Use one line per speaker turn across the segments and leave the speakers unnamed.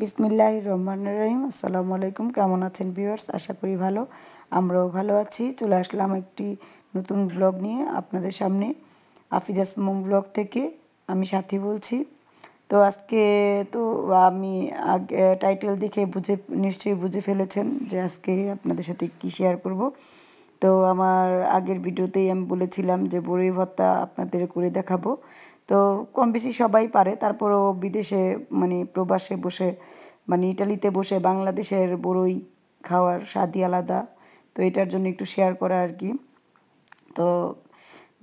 বিসমিল্লাহ রহমান রহিম আসসালামু আলাইকুম কেমন আছেন ভিউয়ার্স আশা করি ভালো আমরাও ভালো আছি চলে আসলাম একটি নতুন ব্লগ নিয়ে আপনাদের সামনে আফিদাস মোম ব্লগ থেকে আমি সাথী বলছি তো আজকে তো আমি আগে টাইটেল দেখে বুঝে নিশ্চয়ই বুঝে ফেলেছেন যে আজকে আপনাদের সাথে কী শেয়ার করব তো আমার আগের ভিডিওতেই আমি বলেছিলাম যে বড়ি ভত্তা আপনাদের করে দেখাবো তো কম বেশি সবাই পারে তারপরও বিদেশে মানে প্রবাসে বসে মানে ইটালিতে বসে বাংলাদেশের বড়ই খাওয়ার স্বাদই আলাদা তো এটার জন্য একটু শেয়ার করা আর কি তো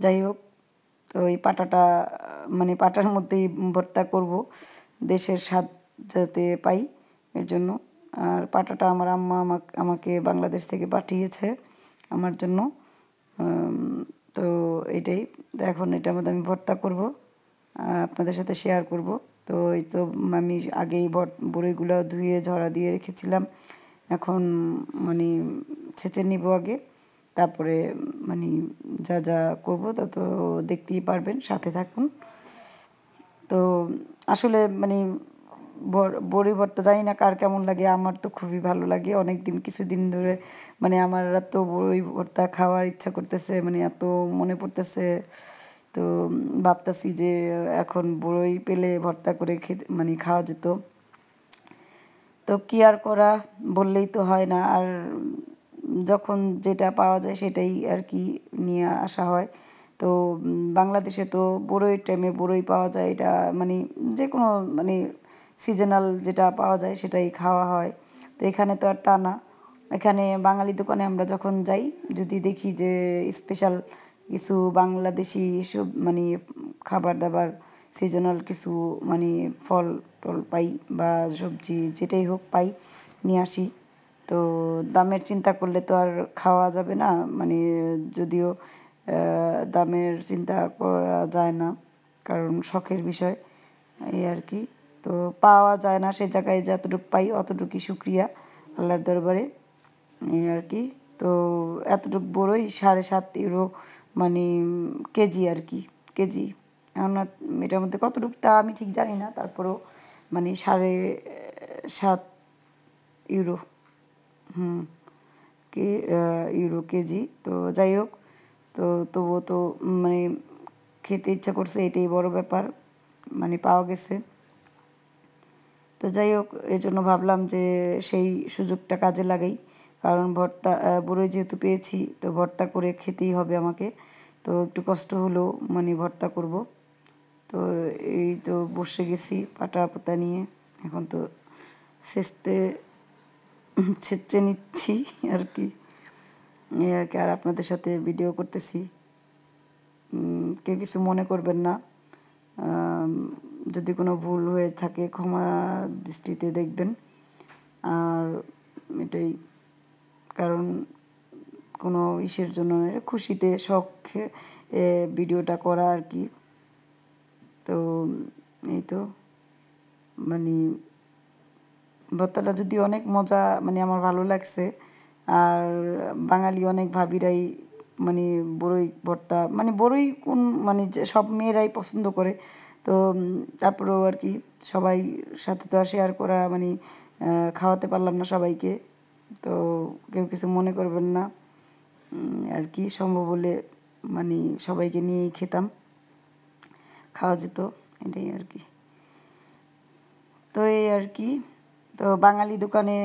যাই হোক তো এই পাটাটা মানে পাটার মধ্যেই ভর্তা করব দেশের স্বাদ যাতে পাই এর জন্য আর পাটাটা আমার আম্মা আমাকে আমাকে বাংলাদেশ থেকে পাঠিয়েছে আমার জন্য তো এটাই এখন এটার মধ্যে আমি ভর্তা করব আপনাদের সাথে শেয়ার করব তো এই তো আমি আগেই বড়িগুলো ধুয়ে ঝরা দিয়ে রেখেছিলাম এখন মানে ছেঁচে নিব আগে তারপরে মানে যা যা করবো তা তো দেখতেই পারবেন সাথে থাকুন তো আসলে মানে বড়ি ভর্তা জানি না কার কেমন লাগে আমার তো খুবই ভালো লাগে অনেক দিন কিছুদিন ধরে মানে আমার এত বড়ি ভর্তা খাওয়ার ইচ্ছা করতেছে মানে এত মনে পড়তেছে তো ভাবতাছি যে এখন বড়ই পেলে ভর্তা করে খেতে মানে খাওয়া যেত তো কি আর করা বললেই তো হয় না আর যখন যেটা পাওয়া যায় সেটাই আর কি নিয়ে আসা হয় তো বাংলাদেশে তো বড়ই টাইমে বড়ই পাওয়া যায় এটা মানে যে কোনো মানে সিজনাল যেটা পাওয়া যায় সেটাই খাওয়া হয় তো এখানে তো আর তা না এখানে বাঙালি দোকানে আমরা যখন যাই যদি দেখি যে স্পেশাল কিছু বাংলাদেশি সব মানে খাবার দাবার সিজনাল কিছু মানে ফল টল পাই বা সবজি যেটাই হোক পাই নিয়ে আসি তো দামের চিন্তা করলে তো আর খাওয়া যাবে না মানে যদিও দামের চিন্তা করা যায় না কারণ শখের বিষয় এই আর কি তো পাওয়া যায় না সে জায়গায় যতটুকু পাই অতটুকুই সুক্রিয়া আল্লাহর দরবারে এই আর কি তো এতটুকু বড়ই সাড়ে সাত ইউরো মানে কেজি আর কি কেজি এখন এটার মধ্যে কতটুকু তা আমি ঠিক জানি না তারপরেও মানে সাড়ে সাত ইউরো হুম কে ইউরো কেজি তো যাই হোক তো তবুও তো মানে খেতে ইচ্ছা করছে এটাই বড় ব্যাপার মানে পাওয়া গেছে তো যাই হোক এই জন্য ভাবলাম যে সেই সুযোগটা কাজে লাগাই কারণ ভর্তা বুড়ো যেহেতু পেয়েছি তো ভর্তা করে খেতেই হবে আমাকে তো একটু কষ্ট হলো মানে ভর্তা করব তো এই তো বসে গেছি পাটা পোতা নিয়ে এখন তো সেচতে সেচে নিচ্ছি আর কি আর কি আর আপনাদের সাথে ভিডিও করতেছি কেউ কিছু মনে করবেন না যদি কোনো ভুল হয়ে থাকে ক্ষমা দৃষ্টিতে দেখবেন আর এটাই কারণ কোনো ইসের জন্য খুশিতে শখে ভিডিওটা করা আর কি তো এই তো মানে ভর্তাটা যদি অনেক মজা মানে আমার ভালো লাগছে আর বাঙালি অনেক ভাবিরাই মানে বড়ই ভর্তা মানে বড়ই কোন মানে সব মেয়েরাই পছন্দ করে তো তারপরেও আর কি সবাই সাথে তো আর শেয়ার করা মানে খাওয়াতে পারলাম না সবাইকে তো কেউ কিছু মনে করবেন না আর কি সম্ভব হলে মানে সবাইকে নিয়েই খেতাম খাওয়া যেত এটাই আর কি তো এই আর কি তো বাঙালি দোকানে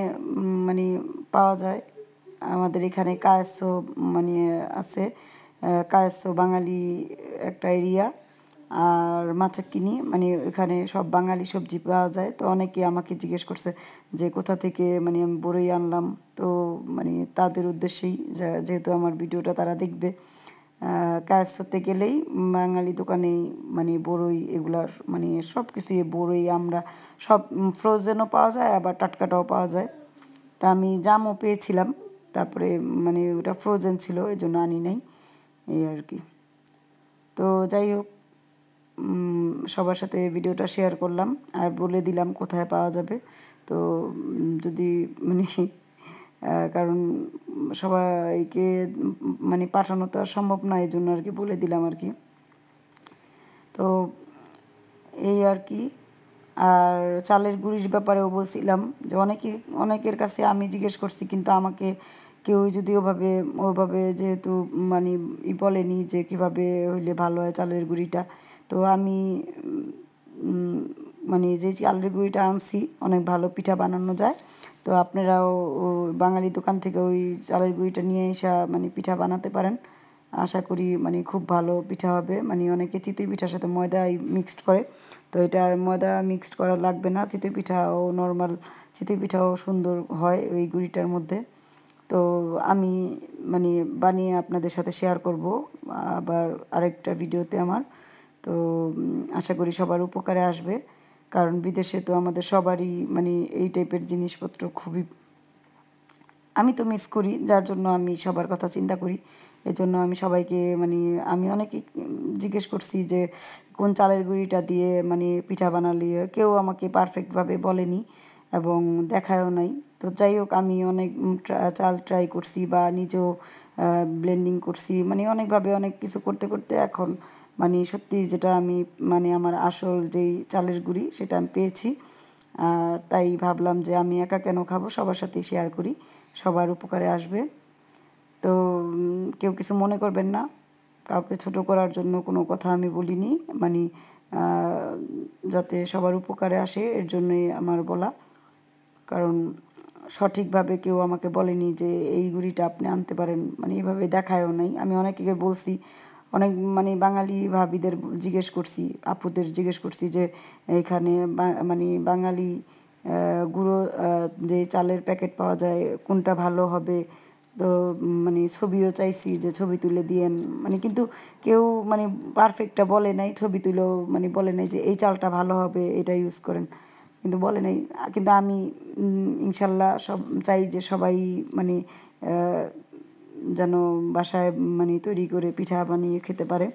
মানে পাওয়া যায় আমাদের এখানে কায়স্য মানে আছে কায়স্য বাঙালি একটা এরিয়া আর মাচা কিনি মানে এখানে সব বাঙালি সবজি পাওয়া যায় তো অনেকে আমাকে জিজ্ঞেস করছে যে কোথা থেকে মানে আমি বড়ই আনলাম তো মানে তাদের উদ্দেশ্যেই যেহেতু আমার ভিডিওটা তারা দেখবে কাজ করতে গেলেই বাঙালি দোকানে মানে বড়ই এগুলার মানে সব কিছুই বড়ই আমরা সব ফ্রোজেনও পাওয়া যায় আবার টাটকাটাও পাওয়া যায় তা আমি জামও পেয়েছিলাম তারপরে মানে ওটা ফ্রোজেন ছিল এই জন্য আনি নাই এই আর কি তো যাই হোক সবার সাথে ভিডিওটা শেয়ার করলাম আর বলে দিলাম কোথায় পাওয়া যাবে তো যদি মানে কারণ সবাইকে মানে পাঠানো তো আর সম্ভব না এই জন্য আর কি বলে দিলাম আর কি তো এই আর কি আর চালের গুঁড়ির ব্যাপারেও বলছিলাম যে অনেকে অনেকের কাছে আমি জিজ্ঞেস করছি কিন্তু আমাকে কেউ যদি ওভাবে ওভাবে যেহেতু মানে ই বলেনি যে কিভাবে হইলে ভালো হয় চালের গুঁড়িটা তো আমি মানে যে আলুর গুঁড়িটা আনছি অনেক ভালো পিঠা বানানো যায় তো আপনারাও বাঙালি দোকান থেকে ওই চালের গুঁড়িটা নিয়ে এসে মানে পিঠা বানাতে পারেন আশা করি মানে খুব ভালো পিঠা হবে মানে অনেকে চিতই পিঠার সাথে ময়দা মিক্সড করে তো এটা আর ময়দা মিক্সড করা লাগবে না চিতই পিঠাও নর্মাল চিতই পিঠাও সুন্দর হয় ওই গুঁড়িটার মধ্যে তো আমি মানে বানিয়ে আপনাদের সাথে শেয়ার করব আবার আরেকটা ভিডিওতে আমার তো আশা করি সবার উপকারে আসবে কারণ বিদেশে তো আমাদের সবারই মানে এই টাইপের জিনিসপত্র খুবই আমি তো মিস করি যার জন্য আমি সবার কথা চিন্তা করি এজন্য আমি সবাইকে মানে আমি অনেকে জিজ্ঞেস করছি যে কোন চালের গুঁড়িটা দিয়ে মানে পিঠা বানালি কেউ আমাকে পারফেক্টভাবে বলেনি এবং দেখায়ও নাই তো যাই হোক আমি অনেক চাল ট্রাই করছি বা নিজেও ব্লেন্ডিং করছি মানে অনেকভাবে অনেক কিছু করতে করতে এখন মানে সত্যি যেটা আমি মানে আমার আসল যেই চালের গুঁড়ি সেটা আমি পেয়েছি আর তাই ভাবলাম যে আমি একা কেন খাবো সবার সাথেই শেয়ার করি সবার উপকারে আসবে তো কেউ কিছু মনে করবেন না কাউকে ছোট করার জন্য কোনো কথা আমি বলিনি মানে যাতে সবার উপকারে আসে এর জন্যই আমার বলা কারণ সঠিকভাবে কেউ আমাকে বলেনি যে এই গুড়িটা আপনি আনতে পারেন মানে এইভাবে দেখায়ও নাই আমি অনেকে বলছি অনেক মানে বাঙালি ভাবিদের জিজ্ঞেস করছি আপুদের জিজ্ঞেস করছি যে এখানে মানে বাঙালি গুঁড়ো যে চালের প্যাকেট পাওয়া যায় কোনটা ভালো হবে তো মানে ছবিও চাইছি যে ছবি তুলে দিয়েন মানে কিন্তু কেউ মানে পারফেক্টটা বলে নাই ছবি তুলেও মানে বলে নাই যে এই চালটা ভালো হবে এটা ইউজ করেন কিন্তু বলে নাই কিন্তু আমি ইনশাল্লাহ সব চাই যে সবাই মানে যেন বাসায় মানে তৈরি করে পিঠা বানিয়ে খেতে পারে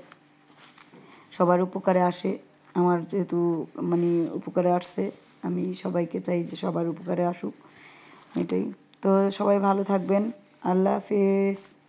সবার উপকারে আসে আমার যেহেতু মানে উপকারে আসছে আমি সবাইকে চাই যে সবার উপকারে আসুক এটাই তো সবাই ভালো থাকবেন আল্লাহ হাফেজ